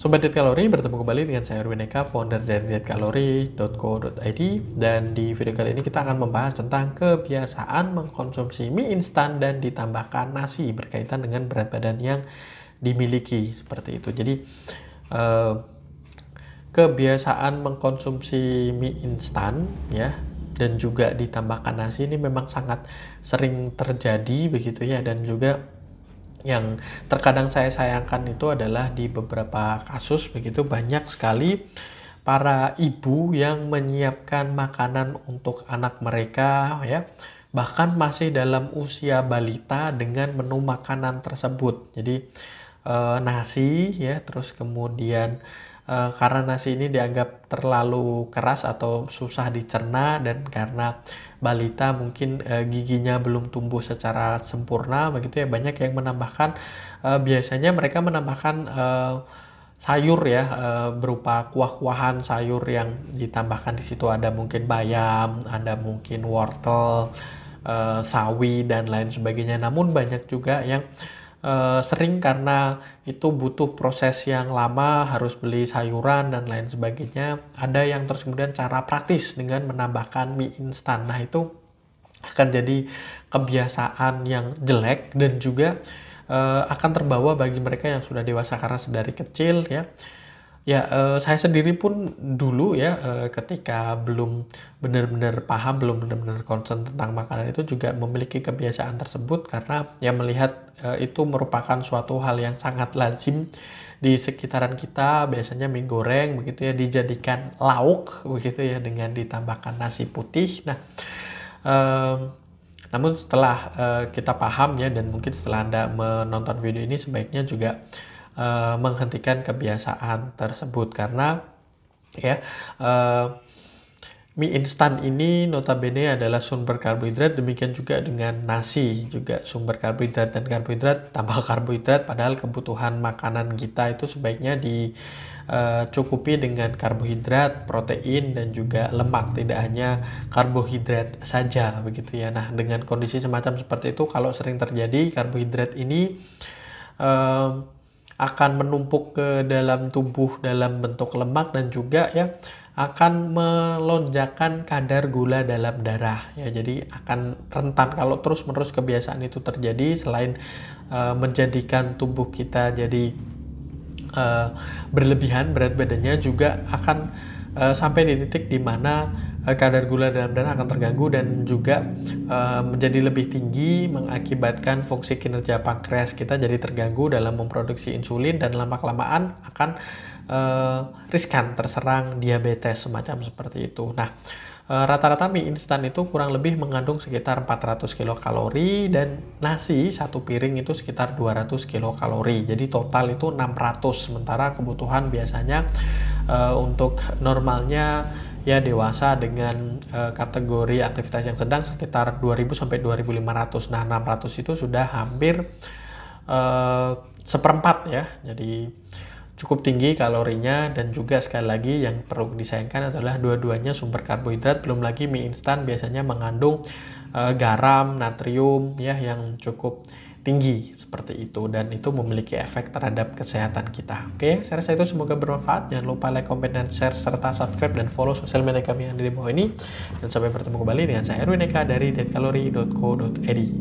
Sobat Diet Kalori bertemu kembali dengan saya Erwin Eka, founder dari dietkalori.co.id dan di video kali ini kita akan membahas tentang kebiasaan mengkonsumsi mie instan dan ditambahkan nasi berkaitan dengan berat badan yang dimiliki seperti itu. Jadi eh, kebiasaan mengkonsumsi mie instan ya dan juga ditambahkan nasi ini memang sangat sering terjadi begitu ya dan juga yang terkadang saya sayangkan itu adalah di beberapa kasus begitu banyak sekali para ibu yang menyiapkan makanan untuk anak mereka ya bahkan masih dalam usia balita dengan menu makanan tersebut jadi e, nasi ya terus kemudian Eh, karena nasi ini dianggap terlalu keras atau susah dicerna dan karena balita mungkin e, giginya belum tumbuh secara sempurna begitu ya banyak yang menambahkan e, biasanya mereka menambahkan e, sayur ya berupa kuah-kuahan sayur yang ditambahkan di situ ada mungkin bayam, ada mungkin wortel, sawi dan lain sebagainya. Namun banyak juga yang Eh, sering karena itu butuh proses yang lama, harus beli sayuran dan lain sebagainya. Ada yang terus kemudian cara praktis dengan menambahkan mie instan. Nah, itu akan jadi kebiasaan yang jelek dan juga uh, akan terbawa bagi mereka yang sudah dewasa karena sedari kecil ya Ya, uh, saya sendiri pun dulu ya uh, ketika belum benar-benar paham, belum benar-benar concern tentang makanan itu juga memiliki kebiasaan tersebut karena ya melihat uh, itu merupakan suatu hal yang sangat lazim di sekitaran kita biasanya mie goreng begitu ya dijadikan lauk begitu ya dengan ditambahkan nasi putih. Nah, namun setelah kita paham ya dan mungkin setelah Anda menonton video ini sebaiknya juga e, menghentikan kebiasaan tersebut karena ya e, mie instan ini notabene adalah sumber karbohidrat demikian juga dengan nasi juga sumber karbohidrat dan karbohidrat tambah karbohidrat padahal kebutuhan makanan kita itu sebaiknya dicukupi eh, dengan karbohidrat, protein dan juga lemak tidak hanya karbohidrat saja begitu ya. Nah, dengan kondisi semacam seperti itu kalau sering terjadi karbohidrat ini eh, akan menumpuk ke dalam tubuh dalam bentuk lemak dan juga ya akan melonjakan kadar gula dalam darah ya jadi akan rentan kalau terus-menerus kebiasaan itu terjadi selain uh, menjadikan tubuh kita jadi uh, berlebihan berat badannya juga akan uh, sampai di titik di mana Eh, kadar gula dalam darah akan terganggu dan juga e, menjadi lebih tinggi mengakibatkan fungsi kinerja pankreas kita jadi terganggu dalam memproduksi insulin dan lama-kelamaan akan e, riskan terserang diabetes semacam seperti itu. Nah, rata-rata mie instan itu kurang lebih mengandung sekitar 400 kilokalori dan nasi satu piring itu sekitar 200 kilokalori. Jadi total itu 600 sementara kebutuhan biasanya uh, untuk normalnya ya dewasa dengan e, kategori aktivitas yang sedang sekitar 2000 sampai 2500. Nah, 600 itu sudah hampir e, seperempat ya. Jadi cukup tinggi kalorinya dan juga sekali lagi yang perlu disayangkan adalah dua-duanya sumber karbohidrat belum lagi mie instan biasanya mengandung e, garam, natrium ya yang cukup tinggi seperti itu dan itu memiliki efek terhadap kesehatan kita. Oke, saya rasa itu semoga bermanfaat. Jangan lupa like, comment, dan share serta subscribe dan follow sosial media kami yang ada di bawah ini. Dan sampai bertemu kembali dengan saya Erwin Eka dari dietkalori.co.id.